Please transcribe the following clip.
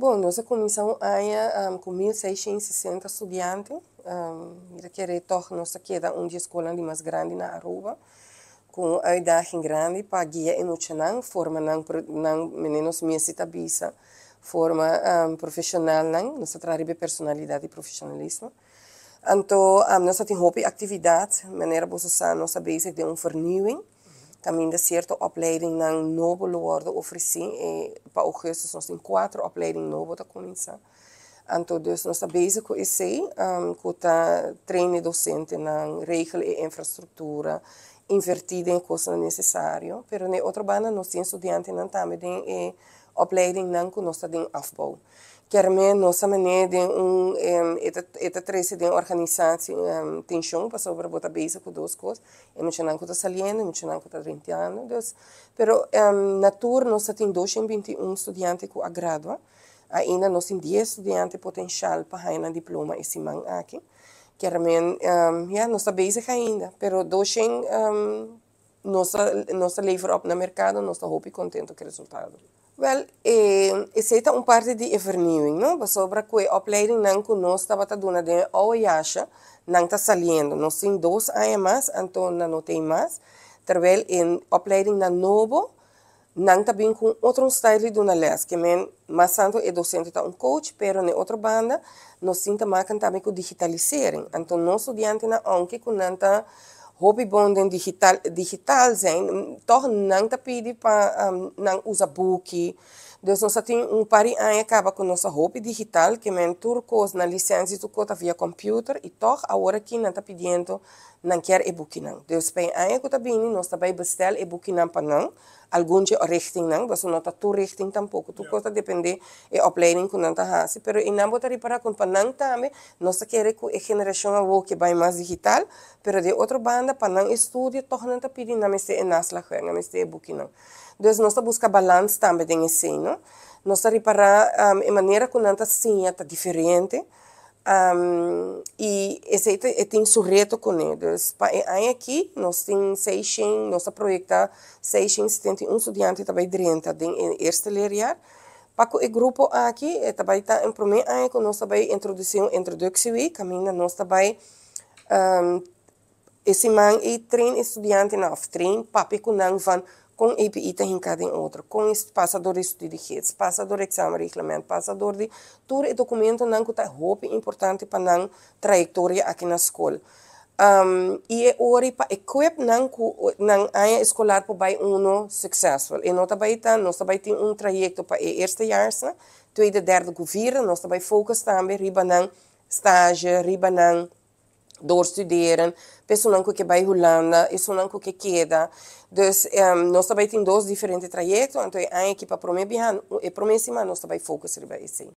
Bom, nossa comissão há ah, ah, um, com 1.660 estudantes, um, que retorna-se aqui da uma escola de mais grande na Aruba, com a idade grande para guia emocional, forma não, não meninos meses da visa, forma um, ah, profissional, não, nossa traria personalidade e profissionalismo. Então, um, nossa tem hobby, atividade, maneira boa, nossa base de um vernieuwing, também de certa opleiding não novo lugar de oferecer e eh, para o resto nós temos quatro opleiding novo da começar então dus nós estamos com isso um, com a treino docente na regra e infraestrutura invertida em coisas necessárias. Mas, ne outra banda nós temos estudantes não também e eh, opleiding não que nós temos afbouw Кjerме са мене ден ун ета ета тресе ден организаци теншон па собра бота бейса ку дос кос е ме ченан кута салиено ме ченан кута трентиано дос pero natur nos sa tin 21 studente ku agradua ainda nos tin 10 estudantes potencial pa haina diploma e siman aki Kjermen ja nos sa ainda pero 200 nossa nossa livro no mercado, nossa roupa contente com o resultado. Well, eh, essa é uma parte de vernieuwing, não? Sobre que a opleiding não que nós estava dando de iacha não está saliendo. Nós tem dois anos mais, então não tem mais. Terwijl em opleiding na novo, não está bem com outro style de uma les, que men, mas santo é docente está um coach, pero na outra banda, nós sinta marcan também que digitalizarem. Então, nós diante na ONG, que não está hobbybonden digital, digital zijn, toch nang tapidi pa um, nang usa buki, Deus nós tem um pari aí acaba com nossa roupa digital que men turcos na licença tu cota via computador e toch agora que não está pedindo não quer e-book não. Deus pen aí que tá bem nós tá bem bestel e-book não para não algum de richting não, mas não tá tu richting tampouco. Tu cota depender e é opleiding com não está hasi, pero e não vou botar para com para não também nós tá querer que a geração agora que vai mais digital, pero de outra banda para não estudo toch não está pedindo não me se enasla, não me se e-book não. Deus nós tá busca balance também de ensino né? Nós a reparar um, a maneira com nanta sim está diferente. Um, e esse é, tem surreto com eles. Aí aqui nós temos 600, nós projetar 671 estudantes também dentro de Ersteleria. Paco o grupo aqui também está em primeiro ano que nós também introduziu introdução e caminha nós também um, esse man e três estudantes na três papi com não vão com IPI cada em outro com passador de estudo de redes, passador de exame de regulamento, passador de tudo e documento não que está importante para a trajetória aqui na escola. Um, e é hora para equip não não a escolar para vai um successful. E nós também tá, nós também tem um trajeto para o eerste jaars, tweede, derde governo, nós também foco também riba não estágio, riba não doorstuderen, personanco que vai Holanda e sonanco que queda. Dus um, ehm, nós também temos dois diferentes trajetos, então é uma equipa para o mês e para o mês nós também focamos nisso.